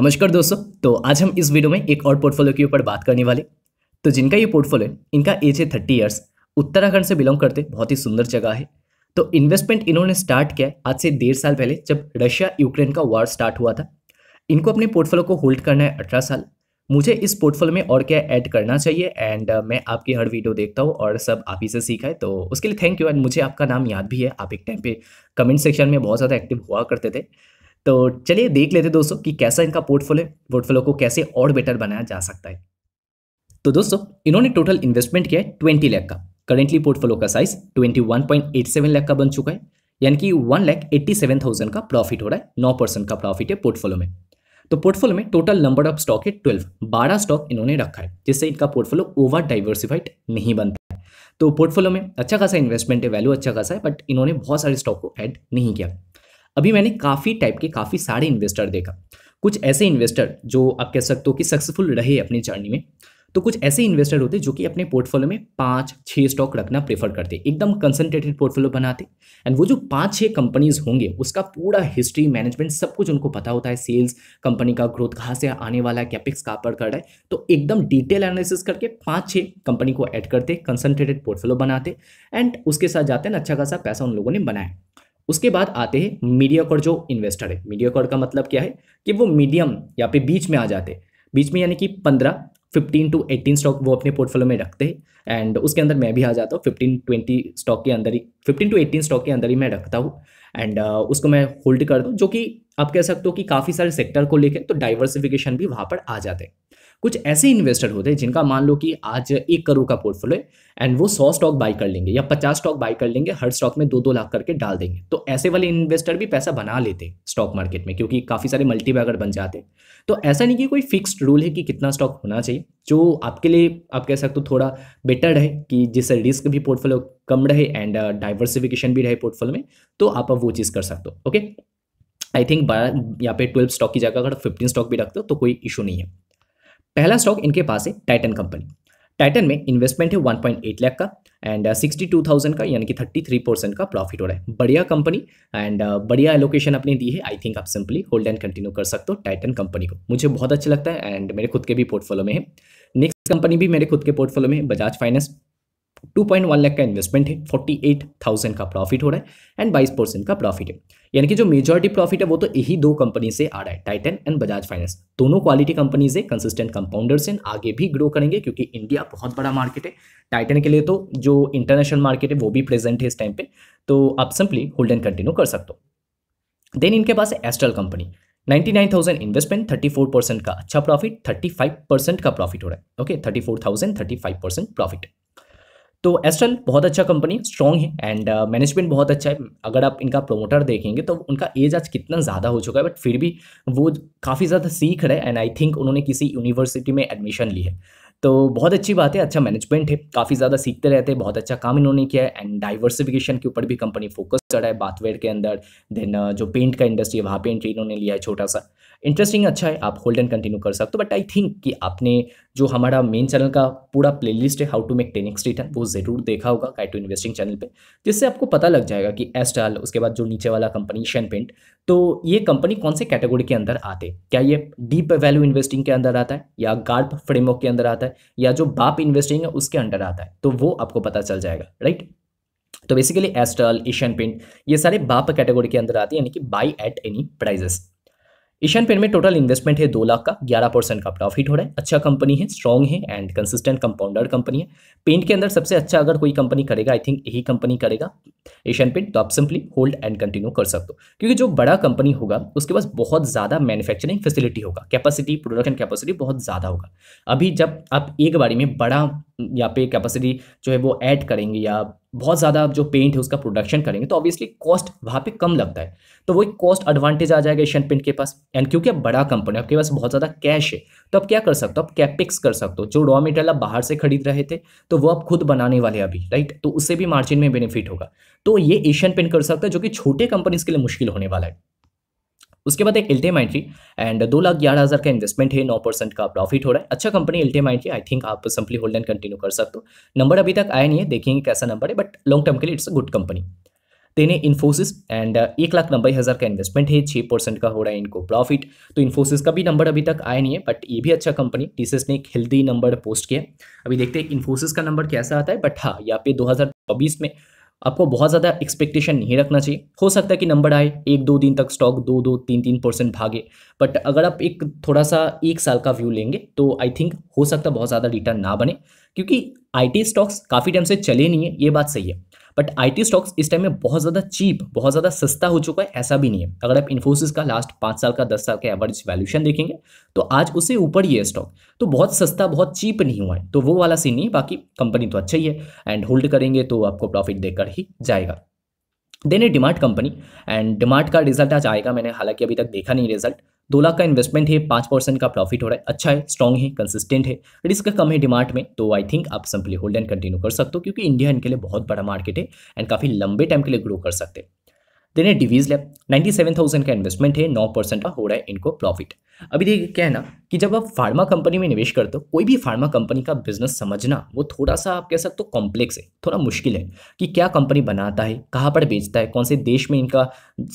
नमस्कार दोस्तों तो आज हम इस वीडियो में एक और पोर्टफोलियो के ऊपर बात करने वाले तो जिनका ये पोर्टफोलियो इनका एज है थर्टी ईयर्स उत्तराखंड से बिलोंग करते बहुत ही सुंदर जगह है तो इन्वेस्टमेंट इन्होंने स्टार्ट किया आज से डेढ़ साल पहले जब रशिया यूक्रेन का वॉर स्टार्ट हुआ था इनको अपने पोर्टफोलियो को होल्ड करना है अठारह साल मुझे इस पोर्टफोलियो में और क्या ऐड करना चाहिए एंड uh, मैं आपकी हर वीडियो देखता हूँ और सब आप ही से सीखा है तो उसके लिए थैंक यू एंड मुझे आपका नाम याद भी है आप एक टाइम पे कमेंट सेक्शन में बहुत ज़्यादा एक्टिव हुआ करते थे तो चलिए देख लेते दोस्तों कि कैसा इनका पोर्टफोलियो पोर्टफोलियो को कैसे और बेटर बनाया जा सकता है तो दोस्तों इन्होंने टोटल इन्वेस्टमेंट किया है ट्वेंटी लैख का करेंटली पोर्टफोलियो का size twenty one point eight seven lakh का बन चुका है यानी कि one lakh eighty seven thousand का प्रॉफिट हो रहा है नौ परसेंट का प्रॉफिट है पोर्टफोलियो में तो पोर्टफोलियो में टोटल नंबर ऑफ स्टॉक है ट्वेल्व बारह स्टॉक इन्होंने रखा है जिससे इनका पोर्टफोलियो ओवर डाइवर्सिफाइड नहीं बनता है तो पोर्टफोलियो में अच्छा खासा इन्वेस्टमेंट है वैल्यू अच्छा खासा है बट इन्होंने बहुत सारे स्टॉक को ऐड नहीं किया अभी मैंने काफ़ी टाइप के काफ़ी सारे इन्वेस्टर देखा कुछ ऐसे इन्वेस्टर जो आप कह सकते हो कि सक्सेसफुल रहे अपनी जर्नी में तो कुछ ऐसे इन्वेस्टर होते जो कि अपने पोर्टफोलियो में पाँच छः स्टॉक रखना प्रेफर करते एकदम कंसनट्रेटेड पोर्टफोलियो बनाते एंड वो जो पाँच छः कंपनीज होंगे उसका पूरा हिस्ट्री मैनेजमेंट सब कुछ उनको पता होता है सेल्स कंपनी का ग्रोथ कहाँ से आने वाला है कैपिक्स कहाँ पर कर रहा है तो एकदम डिटेल एनालिसिस करके पाँच छः कंपनी को ऐड करते कंसनट्रेटेड पोर्टफोलियो बनाते एंड उसके साथ जाते हैं अच्छा खासा पैसा उन लोगों ने बनाया उसके बाद आते हैं मीडियाकॉड जो इन्वेस्टर है मीडियाकॉड का मतलब क्या है कि वो मीडियम या फिर बीच में आ जाते हैं बीच में यानी कि पंद्रह फिफ्टीन टू एटीन स्टॉक वो अपने पोर्टफोलियो में रखते हैं एंड उसके अंदर मैं भी आ जाता हूँ फिफ्टीन ट्वेंटी स्टॉक के अंदर ही फिफ्टीन टू एटीन स्टॉक के अंदर ही मैं रखता हूँ एंड uh, उसको मैं होल्ड कर दूँ जो कि आप कह सकते हो कि काफ़ी सारे सेक्टर को लेकर तो डाइवर्सिफिकेशन भी वहाँ पर आ जाते हैं कुछ ऐसे इन्वेस्टर होते हैं जिनका मान लो कि आज एक करोड़ का पोर्टफोलियो है एंड वो सौ स्टॉक बाई कर लेंगे या पचास स्टॉक बाई कर लेंगे हर स्टॉक में दो दो लाख करके डाल देंगे तो ऐसे वाले इन्वेस्टर भी पैसा बना लेते हैं स्टॉक मार्केट में क्योंकि काफ़ी सारे मल्टीबैगर बन जाते हैं तो ऐसा नहीं कि कोई फिक्स्ड रूल है कि कितना स्टॉक होना चाहिए जो आपके लिए आप कह सकते हो थोड़ा बेटर है कि जिससे रिस्क भी पोर्टफोलियो कम रहे एंड डाइवर्सिफिकेशन uh, भी रहे पोर्टफोलियो में तो आप वो चीज़ कर सकते हो ओके आई थिंक यहाँ पे ट्वेल्व स्टॉक की जगह अगर फिफ्टीन स्टॉक भी रखते हो तो कोई इशू नहीं है पहला स्टॉक इनके पास है टाइटन कंपनी टाइटन में इन्वेस्टमेंट है 1.8 लाख का एंड 62,000 uh, का यानी कि 33 परसेंट का प्रॉफिट हो रहा है बढ़िया कंपनी एंड uh, बढ़िया एलोकेशन आपने दी है आई थिंक आप सिंपली होल्ड एंड कंटिन्यू कर सकते हो टाइटन कंपनी को मुझे बहुत अच्छा लगता है एंड मेरे खुद के भी पोर्टफोलियो में है नेक्स्ट कंपनी भी मेरे खुद के पोर्टफोलियो में है Bajaj finance two point one lakh का इन्वेस्टमेंट है फोर्टी एट थाउजेंड का प्रॉफिट हो रहा है एंड बाईस परसेंट का प्रॉफिट है यानी कि जो मेजॉरिटी प्रॉफिट है वो तो यही दो कंपनी से आ रहा है टाइटन एंड बजाज फाइनेंस दोनों क्वालिटी कंपनीज है कंसिस्टेंट कंपाउंडर्स हैं आगे भी ग्रो करेंगे क्योंकि इंडिया बहुत बड़ा मार्केट है टाइटन के लिए तो जो इंटरनेशनल मार्केट है वो भी प्रेजेंट है इस टाइम पे तो आप सिंपली होल्ड एंड कंटिन्यू कर सकते हो देन इनके पास है एस्ट्रल कंपनी 99,000 इन्वेस्टमेंट 34 परसेंट का अच्छा प्रॉफिट 35 परसेंट का प्रॉफिट हो रहा है ओके 34,000 35 परसेंट प्रॉफिट तो एस्ट्रल बहुत अच्छा कंपनी स्ट्रॉन्ग है एंड मैनेजमेंट uh, बहुत अच्छा है अगर आप इनका प्रोमोटर देखेंगे तो उनका एज आज कितना ज़्यादा हो चुका है बट फिर भी वो काफ़ी ज़्यादा सीख रहे हैं एंड आई थिंक उन्होंने किसी यूनिवर्सिटी में एडमिशन ली है तो बहुत अच्छी बात है अच्छा मैनेजमेंट है काफ़ी ज़्यादा सीखते रहते हैं बहुत अच्छा काम इन्होंने किया है एंड डाइवर्सिफिकेशन के ऊपर भी कंपनी फोकस कर रहा है बाथवेयर के अंदर देन uh, जो पेंट का इंडस्ट्री है वहाँ पेंट इन्होंने लिया है छोटा सा इंटरेस्टिंग अच्छा है आप होल्ड एंड कंटिन्यू कर सकते हो बट आई थिंक कि आपने जो हमारा मेन चैनल का पूरा प्लेलिस्ट है how to make ten return वो ज़रूर देखा होगा काइट टू इन्वेस्टिंग चैनल पे जिससे आपको पता लग जाएगा कि एस्टाल उसके बाद जो नीचे वाला कंपनी शैन पेंट तो ये कंपनी कौन से कैटेगरी के अंदर आते क्या ये डीप वैल्यू इन्वेस्टिंग के अंदर आता है या गार्प फ्रेमवर्क के अंदर आता है या जो बाप इन्वेस्टिंग है उसके अंडर आता है तो वो आपको पता चल जाएगा राइट तो बेसिकली एस्टल एशियन पेंट ये सारे बाप कैटेगरी के अंदर आते हैं यानी कि by at any prices Asian paint में टोटल इन्वेस्टमेंट है दो लाख का ग्यारह परसेंट का प्रॉफिट हो रहा है अच्छा कंपनी है स्ट्रॉन्ग है एंड कंसिस्टेंट कंपाउंडर कंपनी है पेंट के अंदर सबसे अच्छा अगर कोई कंपनी करेगा आई थिंक यही कंपनी करेगा एशियन पेंट तो आप सिंपली होल्ड एंड कंटिन्यू कर सकते हो क्योंकि जो बड़ा कंपनी होगा उसके पास बहुत ज़्यादा मैन्युफैक्चरिंग फैसिलिटी होगा कैपेसिटी प्रोडक्शन कैपेसिटी बहुत ज़्यादा होगा अभी जब आप एक बारी में बड़ा यहाँ पे कैपेसिटी जो है वो ऐड करेंगे या बहुत ज़्यादा जो पेंट है उसका प्रोडक्शन करेंगे तो ऑब्वियसली कॉस्ट वहाँ पे कम लगता है तो वही कॉस्ट एडवांटेज आ जाएगा एशियन पेंट के पास एंड क्योंकि आप बड़ा कंपनी है आपके पास बहुत ज़्यादा कैश है तो आप क्या कर सकते हो आप कैपिक्स कर सकते हो जो रॉ मटेरियल आप बाहर से खरीद रहे थे तो वो आप खुद बनाने वाले अभी राइट तो उससे भी मार्जिन में बेनिफिट होगा तो ये एशियन पेंट कर सकता है जो कि छोटे कंपनीज के लिए मुश्किल होने वाला है उसके बाद एक इल्टेमाइट्री एंड दो लाख ग्यारह हज़ार का इन्वेस्टमेंट है नौ परसेंट का प्रॉफिट हो रहा है अच्छा कंपनी इल्टेमाइट्री आई थिंक आप सिंपली होल्ड एंड कंटिन्यू कर सकते हो नंबर अभी तक आया नहीं है देखेंगे कैसा नंबर है बट लॉन्ग टर्म के लिए इट्स अ गुड कंपनी देने इन्फोसिस एंड एक लाख नब्बे हज़ार का इन्वेस्टमेंट है छः परसेंट का हो रहा है इनको प्रॉफिट तो इन्फोसिस का भी नंबर अभी तक आया नहीं है बट ये भी अच्छा कंपनी टीसीएस ने एक हेल्दी नंबर पोस्ट किया अभी देखते हैं इन्फोसिस का नंबर कैसा आता है बट हाँ यहाँ पे 2024 में आपको बहुत ज़्यादा एक्सपेक्टेशन नहीं रखना चाहिए हो सकता है कि नंबर आए एक दो दिन तक स्टॉक दो दो तीन तीन परसेंट भागे बट अगर आप एक थोड़ा सा एक साल का व्यू लेंगे तो आई थिंक हो सकता है बहुत ज़्यादा रिटर्न ना बने क्योंकि आईटी स्टॉक्स काफ़ी टाइम से चले नहीं है ये बात सही है बट आईटी स्टॉक्स इस टाइम में बहुत ज़्यादा चीप बहुत ज़्यादा सस्ता हो चुका है ऐसा भी नहीं है अगर आप इन्फोसिस का लास्ट पांच साल का दस साल का एवरेज वैल्यूशन देखेंगे तो आज उससे ऊपर ही है स्टॉक तो बहुत सस्ता बहुत चीप नहीं हुआ है तो वो वाला सीन नहीं बाकी कंपनी तो अच्छा ही है एंड होल्ड करेंगे तो आपको प्रॉफिट देकर ही जाएगा then a DMart company and DMart का रिजल्ट आज आएगा मैंने हालांकि अभी तक देखा नहीं रिजल्ट दो लाख का इन्वेस्टमेंट है पाँच परसेंट का प्रॉफिट हो रहा है अच्छा है स्ट्रॉन्ग है कंसिस्टेंट है रिस्क कम है डिमांड में तो आई थिंक आप सिंपली होल्ड एंड कंटिन्यू कर सकते हो क्योंकि इंडिया इनके लिए बहुत बड़ा मार्केट है एंड काफ़ी लंबे टाइम के लिए ग्रो कर सकते हैं देने तो Divi's lab ninety seven thousand का इन्वेस्टमेंट है नौ परसेंट का हो रहा है इनको प्रॉफिट अभी देखिए क्या है ना कि जब आप फार्मा कंपनी में निवेश करते हो कोई भी फार्मा कंपनी का बिजनेस समझना वो थोड़ा सा आप कह सकते हो कॉम्प्लेक्स है थोड़ा मुश्किल है कि क्या कंपनी बनाता है कहाँ पर बेचता है कौन से देश में इनका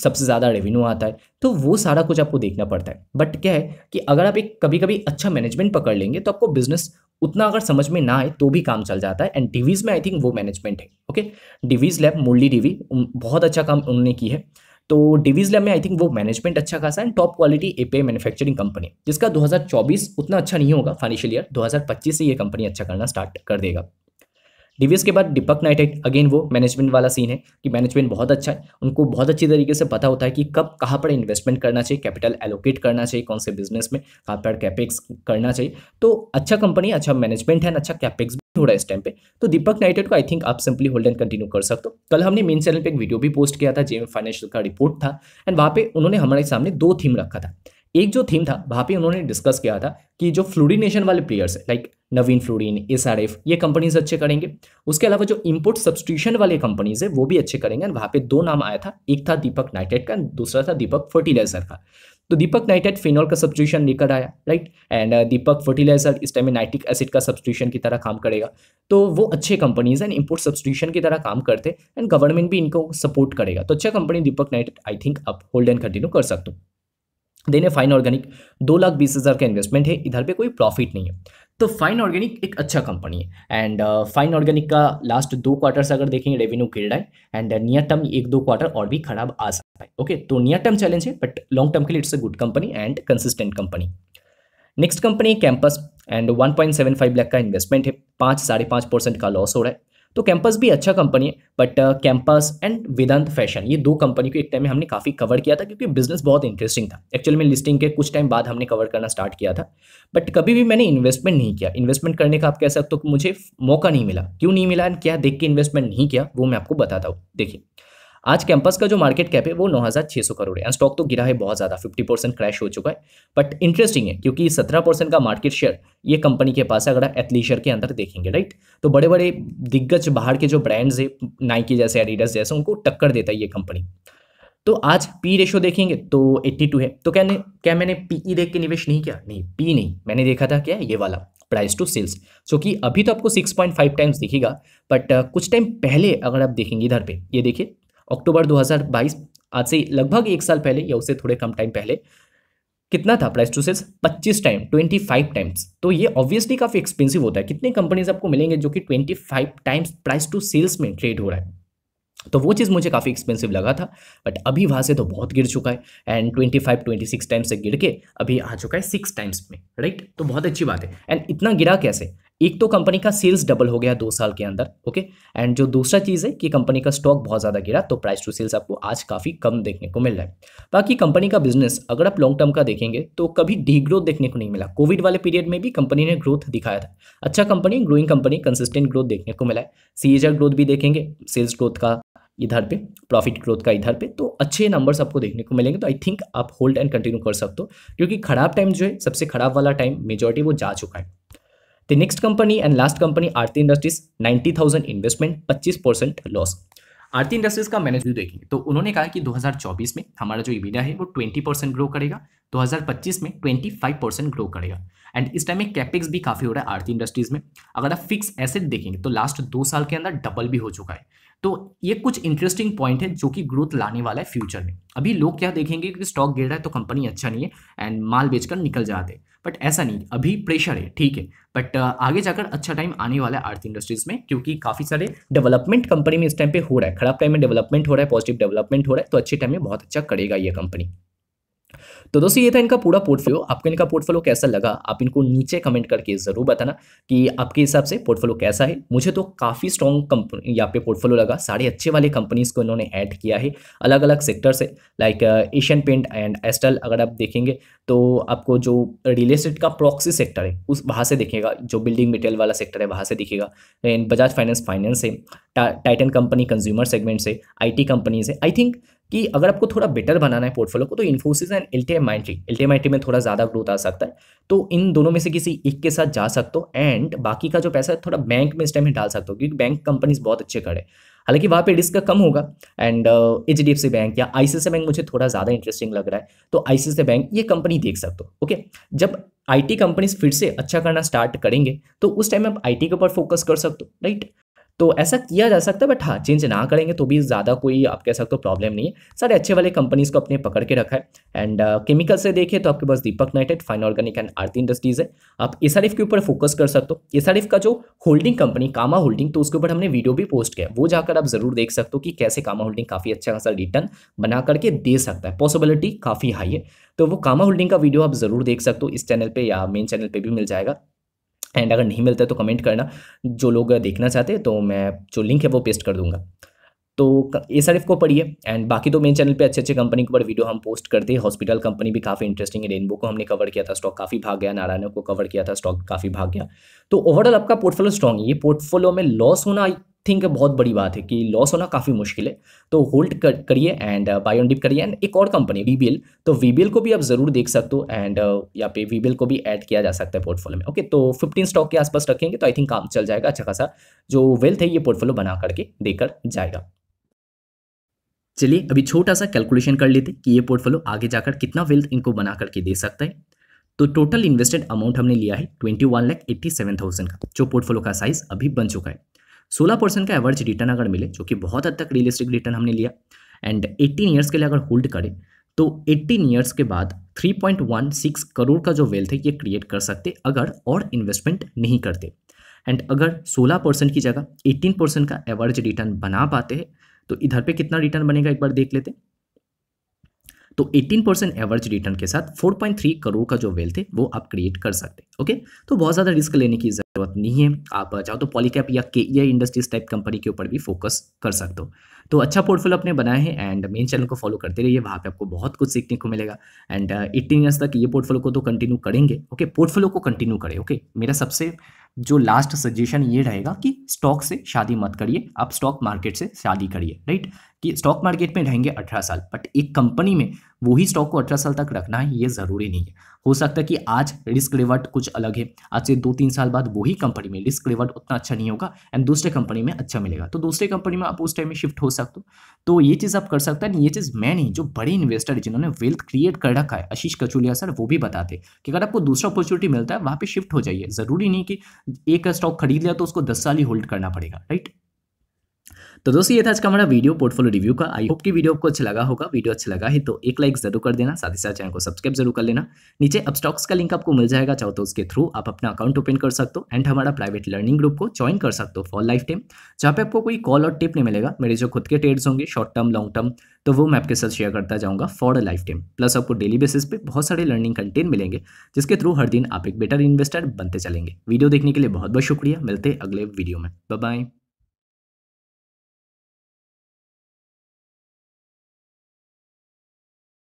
सबसे ज़्यादा रेवेन्यू आता है तो वो सारा कुछ आपको देखना पड़ता है बट क्या है कि अगर आप एक कभी कभी अच्छा मैनेजमेंट पकड़ लेंगे तो आपको बिजनेस उतना अगर समझ में ना आए तो भी काम चल जाता है एंड डिवीज़ में आई थिंक वो मैनेजमेंट है ओके डिवीज़ लैब मुरली डिवी बहुत अच्छा काम उन्होंने की है तो डिवीज लैब में आई थिंक वो मैनेजमेंट अच्छा खासा and top quality a manufacturing company जिसका 2024 उतना अच्छा नहीं होगा फाइनेंशियल ईयर 2025 से ये कंपनी अच्छा करना स्टार्ट कर देगा डीवीएस के बाद दीपक नाइट है अगेन वो मैनेजमेंट वाला सीन है कि मैनेजमेंट बहुत अच्छा है उनको बहुत अच्छी तरीके से पता होता है कि कब कहाँ पर इन्वेस्टमेंट करना चाहिए कैपिटल एलोकेट करना चाहिए कौन से बिजनेस में कहाँ पर कैपेक्स करना चाहिए तो अच्छा कंपनी अच्छा मैनेजमेंट है अच्छा कैपेक्स अच्छा हो रहा है इस टाइम पे तो दीपक नाइटेड को आई थिंक आप सिंपली होल्ड एंड कंटिन्यू कर सकते हो कल हमने मेन चैनल पे एक वीडियो भी पोस्ट किया था जेएम फाइनेंशियल का रिपोर्ट था एंड वहाँ पे उन्होंने हमारे सामने दो थीम रखा था एक जो थीम था वहाँ पे उन्होंने डिस्कस किया था कि जो फ्लोरिनेशन वाले प्लेयर्स है like Naveen fluorine S R F ये कंपनीज अच्छे करेंगे उसके अलावा जो इम्पोर्ट सब्सिट्यूशन वाले कंपनीज है वो भी अच्छे करेंगे वहाँ पे दो नाम आया था एक था दीपक नाइटेट का दूसरा था दीपक फर्टिलाइजर का तो दीपक नाइटेट फिनॉल का सब्सिट्यूशन लेकर आया right and uh, Deepak fertilizer इस टाइम में नाइट्रिक एसिड का सब्सिट्यूशन की तरह काम करेगा तो वो अच्छे कंपनीज एंड इम्पोर्ट सब्सिट्यूशन की तरह काम करते एंड गवर्नमेंट भी इनको सपोर्ट करेगा तो अच्छा company Deepak nitrite I think अब होल्ड एंड कंटिन्यू कर सकते हो देने फाइन ऑर्गेनिक दो लाख बीस हज़ार का इन्वेस्टमेंट है इधर पे कोई प्रॉफिट नहीं है तो फाइन ऑर्गेनिक एक अच्छा कंपनी है एंड फाइन ऑर्गेनिक का लास्ट दो क्वार्टर्स अगर देखेंगे रेवेन्यू गिर रहा है एंड नियर टर्म एक दो क्वार्टर और भी खराब आ सकता है ओके तो नियर टर्म चैलेंज है बट लॉन्ग टर्म के लिए it's a good company and consistent company next company campus and 1.75 lakh का इन्वेस्टमेंट है पाँच साढ़े पाँच परसेंट का लॉस हो रहा है तो कैंपस भी अच्छा कंपनी है but campus and Vedant fashion ये दो कंपनी को एक टाइम में हमने काफ़ी कवर किया था क्योंकि बिजनेस बहुत इंटरेस्टिंग था एक्चुअल में लिस्टिंग के कुछ टाइम बाद हमने कवर करना स्टार्ट किया था बट कभी भी मैंने इन्वेस्टमेंट नहीं किया इन्वेस्टमेंट करने का आप कह सकते हो तो मुझे मौका नहीं मिला क्यों नहीं मिला एंड क्या देख के इन्वेस्टमेंट नहीं किया वो मैं आपको बताता हूँ देखिए आज कैंपस का जो मार्केट कैप है वो सौ करोड़ है एंड स्टॉक तो गिरा है बहुत ज़्यादा 50 परसेंट क्रैश हो चुका है बट इंटरेस्टिंग है क्योंकि 17 परसेंट का मार्केट शेयर ये कंपनी के पास है अगर आप एथलीशर के अंदर देखेंगे राइट तो बड़े बड़े दिग्गज बाहर के जो ब्रांड्स है नाइकी जैसे एडिडस जैसे उनको टक्कर देता है ये कंपनी तो आज पी रेशो देखेंगे तो 82 है तो क्या ने, क्या मैंने पीई e देख के निवेश नहीं किया नहीं पी नहीं मैंने देखा था क्या ये वाला प्राइस टू सेल्स सो कि अभी तो आपको 6.5 टाइम्स दिखेगा बट कुछ टाइम पहले अगर आप देखेंगे इधर पे ये देखिए अक्टूबर 2022 आज से लगभग एक साल पहले या उससे थोड़े कम टाइम पहले कितना था price to sales 25 time 25 times तो ये ऑब्वियसली काफ़ी एक्सपेंसिव होता है कितने कंपनीज आपको मिलेंगे जो कि 25 टाइम्स प्राइस टू सेल्स में ट्रेड हो रहा है तो वो चीज़ मुझे काफ़ी एक्सपेंसिव लगा था बट अभी वहाँ से तो बहुत गिर चुका है एंड 25 26 टाइम्स से गिर के अभी आ चुका है सिक्स टाइम्स में राइट तो बहुत अच्छी बात है एंड इतना गिरा कैसे एक तो कंपनी का सेल्स डबल हो गया दो साल के अंदर ओके एंड जो दूसरा चीज़ है कि कंपनी का स्टॉक बहुत ज़्यादा गिरा तो प्राइस टू सेल्स आपको आज काफ़ी कम देखने को मिल रहा है बाकी कंपनी का बिजनेस अगर आप लॉन्ग टर्म का देखेंगे तो कभी डी ग्रोथ देखने को नहीं मिला कोविड वाले पीरियड में भी कंपनी ने ग्रोथ दिखाया था अच्छा company growing company consistent growth देखने को मिला है सीएजर ग्रोथ भी देखेंगे सेल्स ग्रोथ का इधर पे प्रॉफिट ग्रोथ का इधर पे तो अच्छे नंबर्स आपको देखने को मिलेंगे तो आई थिंक आप होल्ड एंड कंटिन्यू कर सकते हो क्योंकि खराब टाइम जो है सबसे खराब वाला टाइम मेजोरिटी वो जा चुका है The next company and last company Aarti industries 90,000 investment 25 percent loss Aarti industries का मैनेज व्यू देखेंगे तो उन्होंने कहा कि 2024 में हमारा जो इबीडा है वो 20 परसेंट ग्रो करेगा 2025 में 25 परसेंट ग्रो करेगा एंड इस टाइम में कैपेक्स भी काफ़ी हो रहा है आरती इंडस्ट्रीज में अगर आप फिक्स एसेट देखेंगे तो लास्ट दो साल के अंदर डबल भी हो चुका है तो ये कुछ इंटरेस्टिंग पॉइंट है जो कि ग्रोथ लाने वाला है फ्यूचर में अभी लोग क्या देखेंगे कि स्टॉक गिर रहा है तो कंपनी अच्छा नहीं है एंड माल बेचकर निकल जाते बट ऐसा नहीं अभी प्रेशर है ठीक है बट आगे जाकर अच्छा टाइम आने वाला है आर्थ इंडस्ट्रीज में क्योंकि काफ़ी सारे डेवलपमेंट कंपनी में इस टाइम पे हो रहा है खराब टाइम में डेवलपमेंट हो रहा है पॉजिटिव डेवलपमेंट हो रहा है तो अच्छे टाइम में बहुत अच्छा करेगा ये कंपनी तो दोस्तों ये था इनका पूरा पोर्टफोलियो आपको इनका पोर्टफोलियो कैसा लगा आप इनको नीचे कमेंट करके ज़रूर बताना कि आपके हिसाब से पोर्टफोलियो कैसा है मुझे तो काफ़ी स्ट्रॉन्ग कंपनी यहाँ पे पोर्टफोलियो लगा सारे अच्छे वाले कंपनीज़ को इन्होंने ऐड किया है अलग अलग सेक्टर से like Asian paint and Astral अगर आप देखेंगे तो आपको जो रियल एस्टेट का प्रॉक्सी सेक्टर है उस वहाँ से दिखेगा जो बिल्डिंग मटेरियल वाला सेक्टर है वहाँ से दिखेगा एंड बजाज फाइनेंस फाइनेंस है टाइटन कंपनी कंज्यूमर सेगमेंट से आईटी कंपनीज है आई थिंक कि अगर आपको थोड़ा बेटर बनाना है पोर्टफोलियो को तो Infosys and LT M I Mindtree में थोड़ा ज़्यादा ग्रोथ आ सकता है तो इन दोनों में से किसी एक के साथ जा सकते हो एंड बाकी का जो पैसा है थोड़ा बैंक में इस टाइम में डाल सकते हो क्योंकि बैंक कंपनीज बहुत अच्छे खड़े हालांकि वहाँ पे रिस्क कम होगा and H D F C bank या आई बैंक मुझे थोड़ा ज़्यादा इंटरेस्टिंग लग रहा है तो आई बैंक ये कंपनी देख सकते हो ओके जब आई टी कंपनीज फिर से अच्छा करना स्टार्ट करेंगे तो उस टाइम आप आई टी के ऊपर फोकस कर सकते हो राइट तो ऐसा किया जा सकता है बट हाँ चेंज ना करेंगे तो भी ज़्यादा कोई आप कह सकते हो प्रॉब्लम नहीं है सारे अच्छे वाले कंपनीज़ को अपने पकड़ के रखा है एंड केमिकल uh, से देखिए तो आपके पास Deepak nitrite fine organic and Aarti industries है आप एस के ऊपर फोकस कर सकते हो एस का जो होल्डिंग कंपनी कामा होल्डिंग तो उसके ऊपर हमने वीडियो भी पोस्ट किया वो जाकर आप ज़रूर देख सकते हो कि कैसे कामा होल्डिंग काफ़ी अच्छा खासा रिटर्न बना करके दे सकता है पॉसिबिलिटी काफ़ी हाई है तो वो कामा होल्डिंग का वीडियो आप ज़रूर देख सकते हो इस चैनल पर या मेन चैनल पर भी मिल जाएगा एंड अगर नहीं मिलता है तो कमेंट करना जो लोग देखना चाहते हैं तो मैं जो लिंक है वो पेस्ट कर दूंगा तो एस आर को पढ़िए एंड बाकी तो मेन चैनल पे अच्छे अच्छे कंपनी के ऊपर वीडियो हम पोस्ट करते हैं हॉस्पिटल कंपनी भी काफ़ी इंटरेस्टिंग है रेनबो को हमने कवर किया था स्टॉक काफ़ी भाग गया नारायण को कवर किया था स्टॉक काफ़ी भाग गया तो ओवरऑल आपका पोर्टफोलियो स्ट्रॉन्ग है ये पोर्टफोलियो में लॉस होना थिंक बहुत बड़ी बात है कि लॉस होना काफ़ी मुश्किल है तो होल्ड करिए एंड बाय ऑन डिप करिए एंड एक और कंपनी वीबीएल तो वीबीएल को भी आप ज़रूर देख सकते हो एंड uh, यहाँ पे वीबीएल को भी ऐड किया जा सकता है पोर्टफोलियो में ओके तो फिफ्टीन स्टॉक के आसपास रखेंगे तो आई थिंक काम चल जाएगा अच्छा खासा जो वेल्थ है ये पोर्टफोलियो बना करके देकर जाएगा चलिए अभी छोटा सा कैलकुलेशन कर लेते कि ये पोर्टफोलियो आगे जाकर कितना वेल्थ इनको बना करके दे सकता है तो टोटल इन्वेस्टेड अमाउंट हमने लिया है twenty one lakh eighty seven thousand का जो पोर्टफोलियो का साइज अभी बन चुका है सोलह परसेंट का एवरेज रिटर्न अगर मिले जो कि बहुत हद तक रियलिस्टिक रिटर्न हमने लिया एंड एट्टीन ईयर्स के लिए अगर होल्ड करें तो 18 ईयर्स के बाद 3.16 करोड़ का जो वेल्थ है ये क्रिएट कर सकते अगर और इन्वेस्टमेंट नहीं करते एंड अगर 16 परसेंट की जगह 18 परसेंट का एवरेज रिटर्न बना पाते हैं तो इधर पे कितना रिटर्न बनेगा एक बार देख लेते तो 18 परसेंट एवरेज रिटर्न के साथ 4.3 करोड़ का जो वेल्थ है वो आप क्रिएट कर सकते ओके तो बहुत ज़्यादा रिस्क लेने की ज़रूरत नहीं है आप चाहो तो पॉलीकैप या के ई इंडस्ट्रीज टाइप कंपनी के ऊपर भी फोकस कर सकते हो तो अच्छा पोर्टफोलियो अपने बनाए हैं एंड मेन चैनल को फॉलो करते रहिए वहाँ पे आपको बहुत कुछ सीखने को मिलेगा एंड एट्टीन ईयर्स तक ये पोर्टफोलियो को तो कंटिन्यू करेंगे ओके पोर्टफोलियो को कंटिन्यू करें ओके मेरा सबसे जो लास्ट सजेशन ये रहेगा कि स्टॉक से शादी मत करिए आप स्टॉक मार्केट से शादी करिए राइट कि स्टॉक मार्केट में रहेंगे अठारह साल बट एक कंपनी में वही स्टॉक को अठारह साल तक रखना है ये ज़रूरी नहीं है हो सकता है कि आज रिस्क रिवर्ट कुछ अलग है आज से दो तीन साल बाद वही कंपनी में रिस्क रिवर्ट उतना अच्छा नहीं होगा एंड दूसरे कंपनी में अच्छा मिलेगा तो दूसरे कंपनी में आप उस टाइम में शिफ्ट हो सकते हो तो ये चीज़ आप कर सकते हैं ये चीज़ मैं नहीं जो बड़े इन्वेस्टर जिन्होंने वेल्थ क्रिएट कर रखा है आशीष कचुलिया सर वो भी बताते कि अगर आपको दूसरा अपॉर्चुनिटी मिलता है वहाँ पर शिफ्ट हो जाइए ज़रूरी नहीं कि एक स्टॉक खरीद लिया तो उसको दस साल ही होल्ड करना पड़ेगा राइट तो दोस्तों ये था आज का हमारा वीडियो पोर्टफोलियो रिव्यू का आई होप कि वीडियो आपको अच्छा लगा होगा वीडियो अच्छा लगा है तो एक लाइक जरूर कर देना साथ ही साथ चैनल को सब्सक्राइब जरूर कर लेना नीचे अब स्टॉक्स का लिंक आपको मिल जाएगा चाहो तो उसके थ्रू आप अपना अकाउंट ओपन कर सकते हो एंड हमारा प्राइवेट लर्निंग ग्रुप को ज्वाइन कर सकते हो फॉर लाइफ टाइम जहाँ पे आपको कोई कॉल और टिप नहीं मिलेगा मेरे जो खुद के ट्रेड्स होंगे शॉर्ट टर्म लॉन्ग टर्म तो वो मैं आपके साथ शेयर करता जाऊंगा for a life time plus आपको डेली बेसिस पे बहुत सारे लर्निंग कंटेंट मिलेंगे जिसके थ्रू हर दिन आप एक बेटर इन्वेस्टर बनते चलेंगे वीडियो देखने के लिए बहुत बहुत शुक्रिया मिलते हैं अगले वीडियो में बाय